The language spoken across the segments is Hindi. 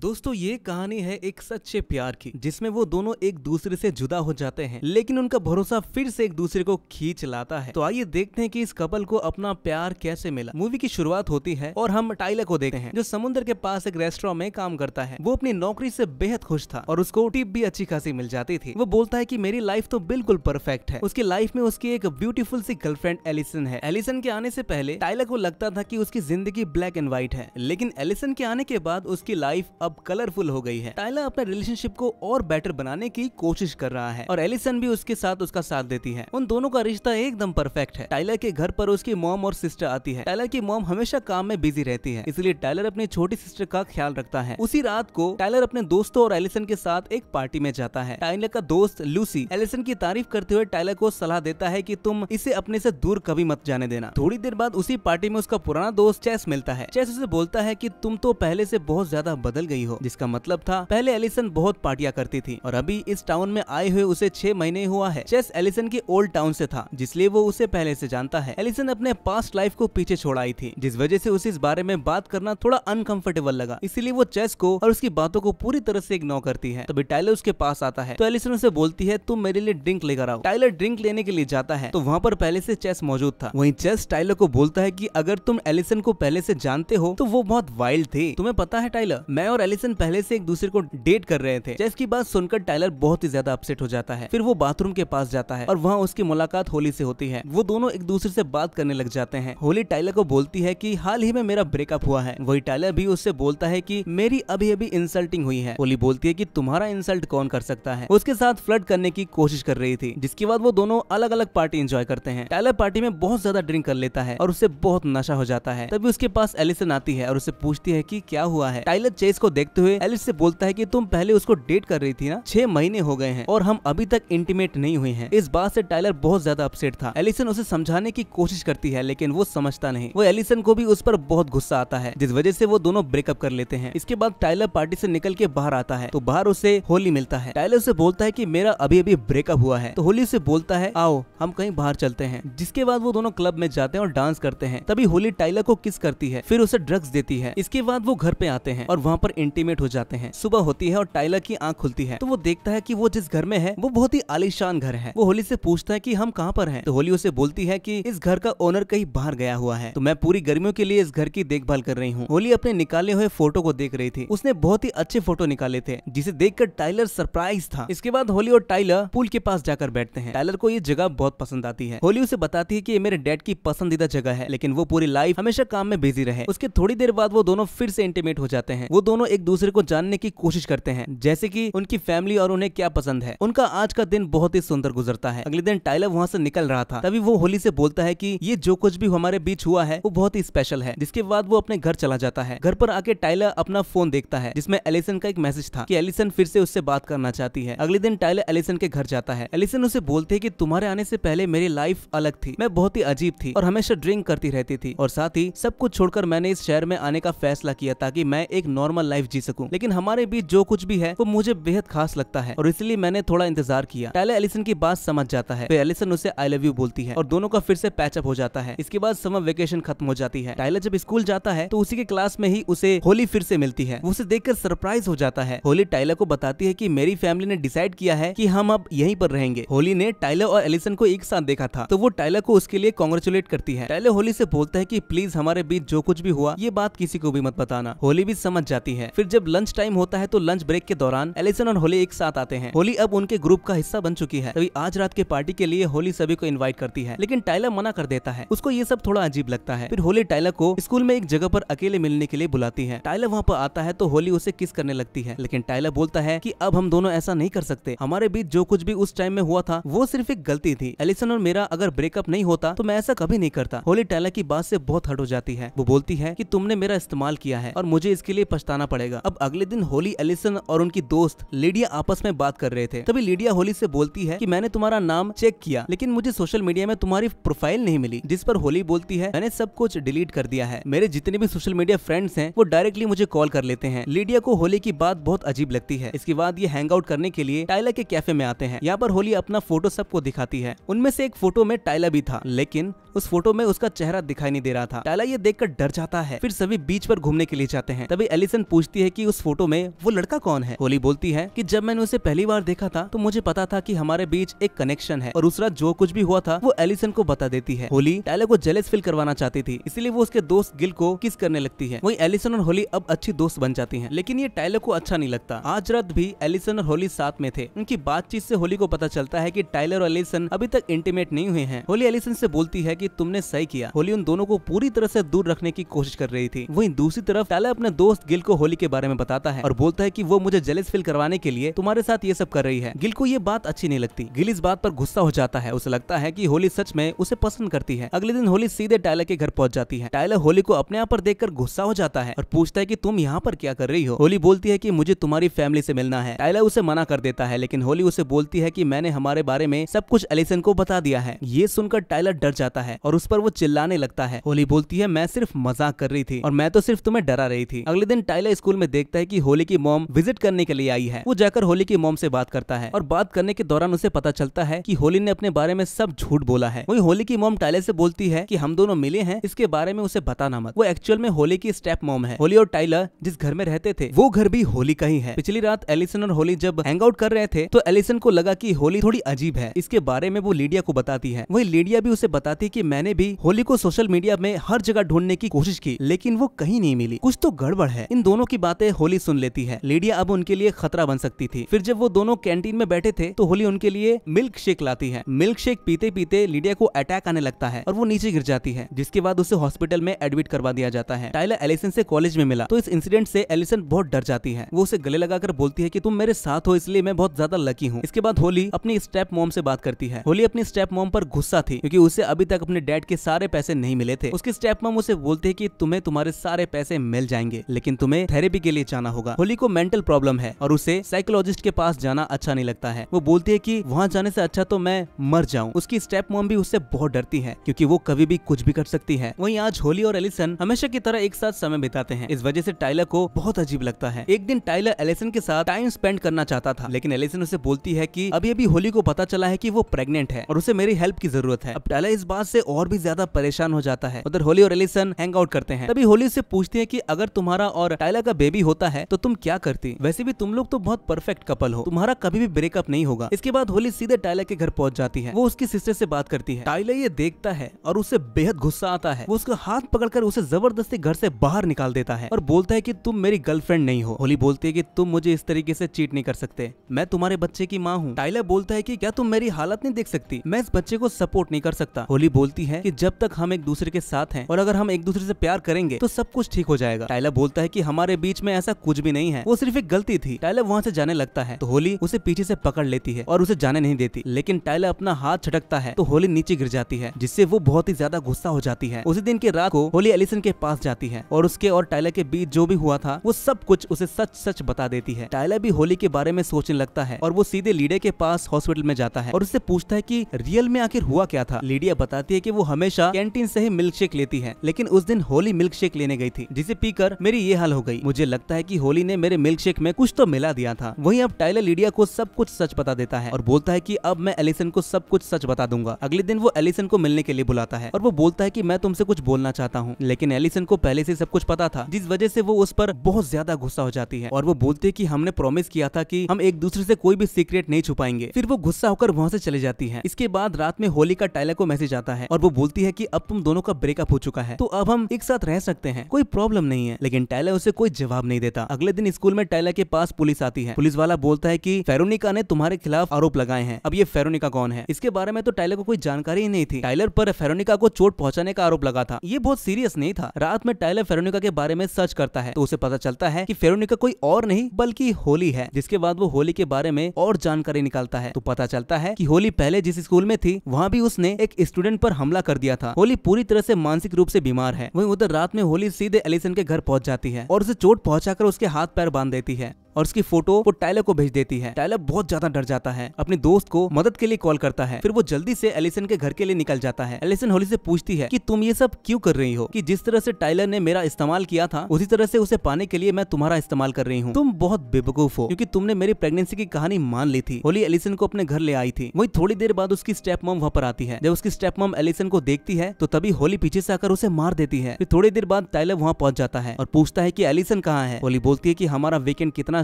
दोस्तों ये कहानी है एक सच्चे प्यार की जिसमें वो दोनों एक दूसरे से जुदा हो जाते हैं लेकिन उनका भरोसा फिर से एक दूसरे को खींच लाता है तो आइए देखते हैं कि इस कपल को अपना प्यार कैसे मिला मूवी की शुरुआत होती है और हम टाइलर को देखते हैं जो समुद्र के पास एक रेस्टोरेंट में काम करता है वो अपनी नौकरी से बेहद खुश था और उसको टिप भी अच्छी खासी मिल जाती थी वो बोलता है की मेरी लाइफ तो बिल्कुल परफेक्ट है उसकी लाइफ में उसकी एक ब्यूटीफुल सी गर्लफ्रेंड एलिसन है एलिसन के आने से पहले टाइलर को लगता था की उसकी जिंदगी ब्लैक एंड व्हाइट है लेकिन एलिसन के आने के बाद उसकी लाइफ अब कलरफुल हो गई है टाइला अपने रिलेशनशिप को और बेटर बनाने की कोशिश कर रहा है और एलिसन भी उसके साथ उसका साथ देती है उन दोनों का रिश्ता एकदम परफेक्ट है टाइलर के घर पर उसकी मॉम और सिस्टर आती है टाइलर की मॉम हमेशा काम में बिजी रहती है इसलिए टाइलर अपनी छोटी सिस्टर का ख्याल रखता है उसी रात को टाइलर अपने दोस्तों और एलिसन के साथ एक पार्टी में जाता है टाइलर का दोस्त लूसी एलिसन की तारीफ करते हुए टाइलर को सलाह देता है की तुम इसे अपने ऐसी दूर कभी मत जाने देना थोड़ी देर बाद उसी पार्टी में उसका पुराना दोस्त चेस मिलता है चेस उसे बोलता है की तुम तो पहले ऐसी बहुत ज्यादा बदल गए गई हो जिसका मतलब था पहले एलिसन बहुत पार्टियां करती थी और अभी इस टाउन में आए हुए उसे छह महीने हुआ है चेस एलिसन के ओल्ड टाउन से था जिसलिए वो उसे पहले से जानता है एलिसन अपने पास्ट लाइफ को पीछे छोड़ आई थी जिस वजह से उसे इस बारे में बात करना थोड़ा अनकंफर्टेबल लगा इसीलिए वो चेस को और उसकी बातों को पूरी तरह से इग्नोर करती है तभी टाइलर उसके पास आता है तो एलिसन उसे बोलती है तुम मेरे लिए ड्रिंक लेकर आओ टाइलर ड्रिंक लेने के लिए जाता है तो वहाँ पर पहले से चेस मौजूद था वही चेस टाइलर को बोलता है की अगर तुम एलिसन को पहले से जानते हो तो वो बहुत वाइल्ड थे तुम्हें पता है टाइलर मैं और एलिसन पहले से एक दूसरे को डेट कर रहे थे जैस की बात सुनकर टाइलर बहुत ही ज्यादा अपसेट हो जाता है फिर वो बाथरूम के पास जाता है और वहाँ उसकी मुलाकात होली से होती है वो दोनों एक दूसरे से बात करने लग जाते हैं होली टाइलर को बोलती है कि हाल ही में मेरा ब्रेकअप हुआ है वही टाइलर भी उससे बोलता है कि मेरी अभी अभी इंसल्टिंग हुई है होली बोलती है कि तुम्हारा इंसल्ट कौन कर सकता है उसके साथ फ्लड करने की कोशिश कर रही थी जिसके बाद वो दोनों अलग अलग पार्टी एंजॉय करते हैं टाइलर पार्टी में बहुत ज्यादा ड्रिंक कर लेता है और उसे बहुत नशा हो जाता है तभी उसके पास एलिसन आती है और उसे पूछती है की क्या हुआ है टाइलर चेस को देखते हुए एलिस से बोलता है कि तुम पहले उसको डेट कर रही थी ना छह महीने हो गए हैं और हम अभी तक इंटीमेट नहीं हुए हैं इस बात से टाइलर बहुत ज्यादा अपसेट था एलिसन उसे समझाने की कोशिश करती है लेकिन वो समझता नहीं वो एलिसन को भी उस पर बहुत गुस्सा आता है जिस वजह से वो दोनों ब्रेकअप कर लेते हैं इसके बाद टाइलर पार्टी से निकल के बाहर आता है तो बाहर उसे होली मिलता है टाइलर उसे बोलता है की मेरा अभी अभी ब्रेकअप हुआ है तो होली उसे बोलता है आओ हम कहीं बाहर चलते हैं जिसके बाद वो दोनों क्लब में जाते हैं और डांस करते हैं तभी होली टाइलर को किस करती है फिर उसे ड्रग्स देती है इसके बाद वो घर पे आते हैं और वहाँ पर इंटीमेट हो जाते हैं सुबह होती है और टाइलर की आंख खुलती है तो वो देखता है की वो जिस घर में है वो बहुत ही आलिशान घर है वो होली से पूछता है की हम कहाँ पर है तो होली उसे बोलती है की इस घर का ओनर कहीं बाहर गया हुआ है तो मैं पूरी गर्मियों के लिए इस घर की देखभाल कर रही हूँ होली अपने निकाले हुए फोटो को देख रही थी उसने बहुत ही अच्छे फोटो निकाले थे जिसे देखकर टाइलर सरप्राइज था इसके बाद होली और टाइलर पुल के पास जाकर बैठते हैं टाइलर को ये जगह बहुत पसंद आती है होली उसे बताती है की ये मेरे डैड की पसंदीदा जगह है लेकिन वो पूरी लाइफ हमेशा काम में बिजी रहे उसके थोड़ी देर बाद वो दोनों फिर से इंटीमेट हो जाते हैं वो दोनों दोनों एक दूसरे को जानने की कोशिश करते हैं जैसे कि उनकी फैमिली और उन्हें क्या पसंद है उनका आज का दिन बहुत ही सुंदर गुजरता है अगले दिन टाइलर वहाँ से निकल रहा था तभी वो होली से बोलता है कि ये जो कुछ भी हमारे बीच हुआ है वो बहुत ही स्पेशल है जिसके बाद वो अपने घर चला जाता है घर पर आके टाइलर अपना फोन देखता है जिसमें एलिसन का एक मैसेज था कि एलिसन फिर से उससे बात करना चाहती है अगले दिन टाइलर एलिसन के घर जाता है एलिसन उसे बोलते है की तुम्हारे आने से पहले मेरी लाइफ अलग थी मैं बहुत ही अजीब थी और हमेशा ड्रिंक करती रहती थी और साथ ही सब कुछ छोड़कर मैंने इस शहर में आने का फैसला किया ताकि मैं एक नॉर्मल लाइफ जी सकूं लेकिन हमारे बीच जो कुछ भी है वो मुझे बेहद खास लगता है और इसलिए मैंने थोड़ा इंतजार किया टाइलर एलिसन की बात समझ जाता है फिर एलिसन उसे आई लव यू बोलती है और दोनों का फिर से पैचअप हो जाता है इसके बाद समर वेकेशन खत्म हो जाती है टाइलर जब स्कूल जाता है तो उसी के क्लास में ही उसे होली फिर से मिलती है उसे देखकर सरप्राइज हो जाता है होली टाइलर को बताती है की मेरी फैमिली ने डिसाइड किया है की हम अब यही पर रहेंगे होली ने टाइलर और एलिसन को एक साथ देखा था तो वो टाइलर को उसके लिए कॉन्ग्रेचुलेट करती है टाइलर होली से बोलता है की प्लीज हमारे बीच जो कुछ भी हुआ ये बात किसी को भी मत बताना होली भी समझ जाती है है फिर जब लंच टाइम होता है तो लंच ब्रेक के दौरान एलिसन और होली एक साथ आते हैं होली अब उनके ग्रुप का हिस्सा बन चुकी है तभी आज रात के पार्टी के लिए होली सभी को इन्वाइट करती है लेकिन टाइलर मना कर देता है उसको ये सब थोड़ा अजीब लगता है फिर होली टाइलर को स्कूल में एक जगह आरोप अकेले मिलने के लिए बुलाती है टाइलर वहाँ पर आता है तो होली उसे किस करने लगती है लेकिन टाइलर बोलता है की अब हम दोनों ऐसा नहीं कर सकते हमारे बीच जो कुछ भी उस टाइम में हुआ था वो सिर्फ एक गलती थी एलिसन और मेरा अगर ब्रेकअप नहीं होता तो मैं ऐसा कभी नहीं करता होली टाइलर की बात से बहुत हट हो जाती है वो बोलती है की तुमने मेरा इस्तेमाल किया है और मुझे इसके लिए पछताना पड़ेगा अब अगले दिन होली एलिसन और उनकी दोस्त लीडिया आपस में बात कर रहे थे तभी लीडिया होली से बोलती है कि मैंने तुम्हारा नाम चेक किया लेकिन मुझे सोशल मीडिया में तुम्हारी प्रोफाइल नहीं मिली जिस पर होली बोलती है मैंने सब कुछ डिलीट कर दिया है मेरे जितने भी सोशल मीडिया फ्रेंड्स हैं वो डायरेक्टली मुझे कॉल कर लेते हैं लीडिया को होली की बात बहुत अजीब लगती है इसके बाद ये हैंग आउट करने के लिए टाइला के कैफे में आते हैं यहाँ पर होली अपना फोटो सबको दिखाती है उनमें से एक फोटो में टाइला भी था लेकिन उस फोटो में उसका चेहरा दिखाई नहीं दे रहा था टाइला ये देखकर डर जाता है फिर सभी बीच पर घूमने के लिए जाते हैं तभी एलिसन पूछ पूछती है की उस फोटो में वो लड़का कौन है होली बोलती है की जब मैंने उसे पहली बार देखा था तो मुझे पता था की हमारे बीच एक कनेक्शन है और दूसरा जो कुछ भी हुआ था वो एलिसन को बता देती है होली टायलर को जेलेस फील करवाना चाहती थी इसलिए वो उसके दोस्त गिल को किस करने लगती है वही एलिसन और होली अब अच्छी दोस्त बन जाती है लेकिन ये टायलर को अच्छा नहीं लगता आज रात भी एलिसन और होली साथ में थे उनकी बातचीत से होली को पता चलता है की टाइलर और एलिसन अभी तक इंटीमेट नहीं हुए हैं होली एलिसन से बोलती है की तुमने सही किया होली उन दोनों को पूरी तरह से दूर रखने की कोशिश कर रही थी वही दूसरी तरफ टाइलर अपने दोस्त गिल को होली वाली के बारे में बताता है और बोलता है की वो मुझे जेलिस फील करवाने के लिए तुम्हारे साथ ये सब कर रही है गिल को ये बात अच्छी नहीं लगती गिल इस बात पर गुस्सा हो जाता है उसे लगता है की होली सच में उसे पसंद करती है अगले दिन होली सीधे टायलर के घर पहुंच जाती है टायलर होली को अपने आप पर देखकर गुस्सा हो जाता है और पूछता है की तुम यहाँ पर क्या कर रही हो होली बोलती है की मुझे तुम्हारी फैमिली से मिलना है टायलर उसे मना कर देता है लेकिन होली उसे बोलती है की मैंने हमारे बारे में सब कुछ एलिसन को बता दिया है ये सुनकर टायलर डर जाता है और उस पर वो चिल्लाने लगता है होली बोलती है मैं सिर्फ मजाक कर रही थी और मैं तो सिर्फ तुम्हें डरा रही थी अगले दिन टाइलर स्कूल में देखता है की होली की मोम विजिट करने के लिए आई है वो जाकर होली की मोम से बात करता है और बात करने के दौरान उसे पता चलता है की होली ने अपने बारे में सब झूठ बोला है वही होली की मोम टाइले से बोलती है की हम दोनों मिले हैं इसके बारे में उसे बताना मत वो एक्चुअल में होली की स्टेप मोम है होली और टाइलर जिस घर में रहते थे वो घर भी होली का ही है पिछली रात एलिसन और होली जब हैंग आउट कर रहे थे तो एलिसन को लगा की होली थोड़ी अजीब है इसके बारे में वो लीडिया को बताती है वही लीडिया भी उसे बताती की मैंने भी होली को सोशल मीडिया में हर जगह ढूंढने की कोशिश की लेकिन वो कहीं नहीं मिली कुछ तो गड़बड़ है इन दोनों की बातें होली सुन लेती है लीडिया अब उनके लिए खतरा बन सकती थी फिर जब वो दोनों कैंटीन में बैठे थे तो होली उनके लिए मिल्क शेक लाती है मिल्क शेक पीते पीते लीडिया को अटैक आने लगता है और वो नीचे गिर जाती है जिसके बाद उसे हॉस्पिटल में एडमिट करवा दिया जाता है टाइलर एलिसन से कॉलेज में मिला तो इस इंसिडेंट से एलिसन बहुत डर जाती है वो उसे गले लगाकर बोलती है कि तुम मेरे साथ हो इसलिए मैं बहुत ज्यादा लकी हूँ इसके बाद होली अपनी स्टेप मॉम से बात करती है होली अपनी स्टेप मॉम पर गुस्सा थी क्योंकि उसे अभी तक अपने डैड के सारे पैसे नहीं मिले थे उसकी स्टेप मॉम उसे बोलती है की तुम्हें तुम्हारे सारे पैसे मिल जाएंगे लेकिन तुम्हें थेरेपी के लिए जाना होगा होली को मेंटल प्रॉब्लम है और उसे साइकोलॉजिस्ट के पास जाना अच्छा नहीं लगता है वो बोलती है की वहाँ जाने ऐसी अच्छा तो मैं मर जाऊँ उसकी स्टेप मोम भी उससे बहुत डरती है क्यूँकी वो कभी भी कुछ भी कर सकती है वही आज होली और एलिसन हमेशा की तरह एक साथ समय बिताते हैं इस वजह ऐसी टाइलर को बहुत अजीब लगता है एक दिन टाइलर एलिसन के साथ टाइम स्पेंड करना चाहता था लेकिन एलिसन उसे बोलती है की अभी अभी होली को पता चला है कि वो प्रेग्नेंट है और उसे मेरी हेल्प की जरूरत है अब टाइलर इस बात से और भी ज्यादा परेशान हो जाता है उधर होली और एलिसन हैंग आउट करते हैं तभी होली से पूछती है कि अगर तुम्हारा और टाइलर का बेबी होता है तो तुम क्या करती वैसे भी तुम लोग तो बहुत परफेक्ट कपल हो तुम्हारा कभी भी ब्रेकअप नहीं होगा इसके बाद होली सीधे टाइलर के घर पहुंच जाती है वो उसकी सिस्टर से बात करती है टाइलर ये देखता है और उसे बेहद गुस्सा आता है वो उसका हाथ पकड़कर उसे जबरदस्ती घर से बाहर निकाल देता है और बोलता है की तुम मेरी गर्लफ्रेंड नहीं हो होली बोलती है की तुम मुझे इस तरीके से चीट नहीं कर सकते मैं तुम्हारे बच्चे की माँ हूँ टाइला बोलता है की क्या तुम मेरी हालत नहीं देख सकती मैं इस बच्चे को सपोर्ट नहीं कर सकता होली बोलती है की जब तक हम एक दूसरे के साथ है और अगर हम एक दूसरे से प्यार करेंगे तो सब कुछ ठीक हो जाएगा टाइला बोलता है की हमारे हमारे बीच में ऐसा कुछ भी नहीं है वो सिर्फ एक गलती थी टाइलर वहाँ से जाने लगता है तो होली उसे पीछे से पकड़ लेती है और उसे जाने नहीं देती लेकिन टाइलर अपना हाथ छटकता है तो होली नीचे गिर जाती है जिससे वो बहुत ही ज्यादा गुस्सा हो जाती है उसी दिन की रात को होली एलिसन के पास जाती है और उसके और टाइलर के बीच जो भी हुआ था वो सब कुछ उसे सच सच बता देती है टाइलर भी होली के बारे में सोचने लगता है और वो सीधे लीडे के पास हॉस्पिटल में जाता है और उससे पूछता है की रियल में आखिर हुआ क्या था लीडिया बताती है की वो हमेशा कैंटीन से ही मिल्क शेक लेती है लेकिन उस दिन होली मिल्क शेक लेने गई थी जिसे पीकर मेरी ये हाल हो गई मुझे लगता है कि होली ने मेरे मिल्क शेक में कुछ तो मिला दिया था वहीं अब टाइलर लीडिया को सब कुछ सच बता देता है और बोलता है की अब मैं एलिसन को सब कुछ सच बता दूंगा अगले दिन वो एलिसन को मिलने के लिए बुलाता है और वो बोलता है की मैं तुमसे कुछ बोलना चाहता हूँ लेकिन एलिसन को पहले से सब कुछ पता था जिस वजह से वो उस पर बहुत ज्यादा गुस्सा हो जाती है और वो बोलते है की हमने प्रोमिस किया था की हम एक दूसरे से कोई भी सीक्रेट नहीं छुपाएंगे फिर वो गुस्सा होकर वहाँ से चले जाती है इसके बाद रात में होली का टाइलर को मैसेज आता है और वो बोलती है की अब तुम दोनों का ब्रेकअप हो चुका है तो अब हम एक साथ रह सकते हैं कोई प्रॉब्लम नहीं है लेकिन टाइलर उसे कोई जवाब नहीं देता अगले दिन स्कूल में टैला के पास पुलिस आती है पुलिस वाला बोलता है की फेरोनिका ने तुम्हारे खिलाफ आरोप लगाए हैं अब ये फेरोनिका कौन है इसके बारे में तो टाइलर को कोई जानकारी ही नहीं थी टाइलर पर फेरोनिका को चोट पहुंचाने का आरोप लगा था ये बहुत सीरियस नहीं था रात में टाइलर फेरोनिका के बारे में सर्च करता है तो उसे पता चलता है की फेरोनिका कोई और नहीं बल्कि होली है जिसके बाद वो होली के बारे में और जानकारी निकालता है तो पता चलता है की होली पहले जिस स्कूल में थी वहाँ भी उसने एक स्टूडेंट पर हमला कर दिया था होली पूरी तरह से मानसिक रूप से बीमार है वही उधर रात में होली सीधे एलिसन के घर पहुँच जाती है और उसे चोट पहुंचाकर उसके हाथ पैर बांध देती है और उसकी फोटो वो टाइलर को भेज देती है टाइलर बहुत ज्यादा डर जाता है अपने दोस्त को मदद के लिए कॉल करता है फिर वो जल्दी से एलिसन के घर के लिए निकल जाता है एलिसन होली से पूछती है की तुम ये सब क्यूँ कर रही हो की जिस तरह से टाइलर ने मेरा इस्तेमाल किया था उसी तरह से उसे पाने के लिए मैं तुम्हारा इस्तेमाल कर रही हूँ तुम बहुत बेवकूफ हो क्यूँकी तुमने मेरी प्रेगनेंसी की कहानी मान ली थी होली एलिसन को अपने घर ले आई थी वही थोड़ी देर बाद उसकी स्टेप मॉम वहाँ पर आती है जब उसकी स्टेप मॉम एलिसन को देखती है तो तभी होली पीछे से आकर उसे मार देती है फिर थोड़ी देर बाद टाइलर वहाँ पहुँच जाता है और पूछता है की एलिसन कहाँ है होली बोलती है की हमारा वीकेंड कितना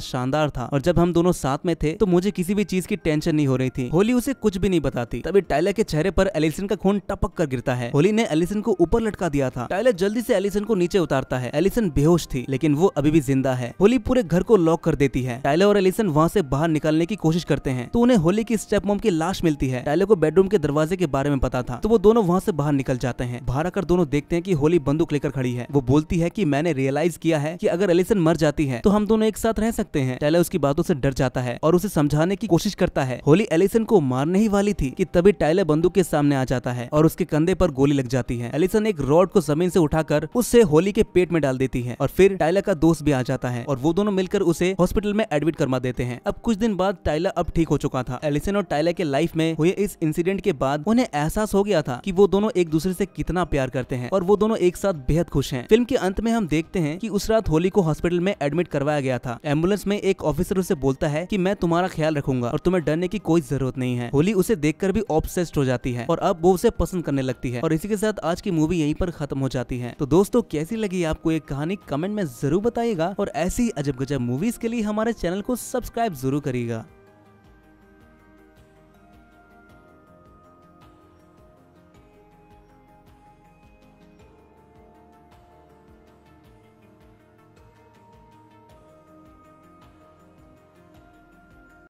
शानदार था और जब हम दोनों साथ में थे तो मुझे किसी भी चीज की टेंशन नहीं हो रही थी होली उसे कुछ भी नहीं बताती तभी टाइलर के चेहरे पर एलिसन का खून टपक कर गिरता है होली ने एलिसन को ऊपर लटका दिया था टाइलर जल्दी से एलिसन को नीचे उतारता है एलिसन बेहोश थी लेकिन वो अभी भी जिंदा है होली पूरे घर को लॉक कर देती है टाइलर और एलिसन वहाँ से बाहर निकालने की कोशिश करते हैं तो उन्हें होली की स्टेप मोम की लाश मिलती है टाइलर को बेडरूम के दरवाजे के बारे में पता था तो वो दोनों वहाँ से बाहर निकल जाते हैं बाहर आकर दोनों देखते हैं की होली बंदूक लेकर खड़ी है वो बोलती है की मैंने रियलाइज किया है की अगर एलिसन मर जाती है तो हम दोनों एक साथ रह सकते सकते हैं टायलर उसकी बातों से डर जाता है और उसे समझाने की कोशिश करता है होली एलिसन को मारने ही वाली थी कि तभी टायलर बंदूक के सामने आ जाता है और उसके कंधे पर गोली लग जाती है एलिसन एक रॉड को जमीन से उठाकर उससे होली के पेट में डाल देती है और फिर टायलर का दोस्त भी आ जाता है और वो दोनों मिलकर उसे हॉस्पिटल में एडमिट करवा देते हैं अब कुछ दिन बाद टायलर अब ठीक हो चुका था एलिसन और टायलर के लाइफ में हुए इस इंसिडेंट के बाद उन्हें एहसास हो गया था की वो दोनों एक दूसरे ऐसी कितना प्यार करते हैं और वो दोनों एक साथ बेहद खुश है फिल्म के अंत में हम देखते हैं की उस रात होली को हॉस्पिटल में एडमिट करवाया गया था एम्बुलेंस कॉन्फ्रेंस में एक ऑफिसर उसे बोलता है की मैं तुम्हारा ख्याल रखूंगा और तुम्हें डरने की कोई जरूरत नहीं है होली उसे देखकर भी ऑब्सेस्ड हो जाती है और अब वो उसे पसंद करने लगती है और इसी के साथ आज की मूवी यहीं पर खत्म हो जाती है तो दोस्तों कैसी लगी आपको एक कहानी कमेंट में जरूर बताइएगा और ऐसी अजब गजब मूवीज के लिए हमारे चैनल को सब्सक्राइब जरूर करिएगा